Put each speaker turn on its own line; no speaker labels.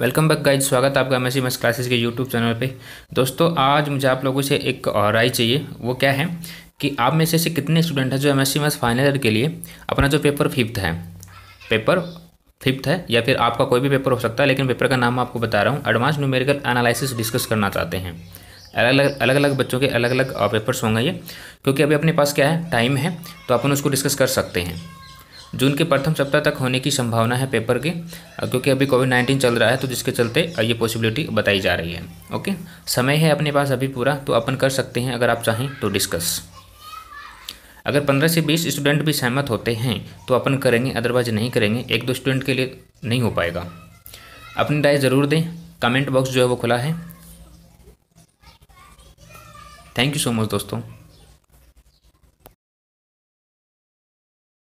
welcome back guys स्वागत है आपका एम एस क्लासेस के यूट्यूब चैनल पे दोस्तों आज मुझे आप लोगों से एक राय चाहिए वो क्या है कि आप में से ऐसे कितने स्टूडेंट हैं जो एम एस फाइनल ईयर के लिए अपना जो पेपर फिफ्थ है पेपर फिफ्थ है या फिर आपका कोई भी पेपर हो सकता है लेकिन पेपर का नाम आपको बता रहा हूँ एडवांस न्यूमेरिकल एनालिसिस डिस्कस करना चाहते हैं अलग अलग अलग अलग बच्चों के अलग अलग पेपर्स होंगे ये क्योंकि अभी अपने पास क्या है टाइम है तो अपन उसको डिस्कस कर सकते हैं जून के प्रथम सप्ताह तक होने की संभावना है पेपर के क्योंकि अभी कोविड नाइन्टीन चल रहा है तो जिसके चलते ये पॉसिबिलिटी बताई जा रही है ओके समय है अपने पास अभी पूरा तो अपन कर सकते हैं अगर आप चाहें तो डिस्कस अगर पंद्रह से बीस स्टूडेंट भी सहमत होते हैं तो अपन करेंगे अदरवाइज नहीं करेंगे एक दो स्टूडेंट के लिए नहीं हो पाएगा अपनी राय ज़रूर दें कमेंट बॉक्स जो है वो खुला है थैंक यू सो मच दोस्तों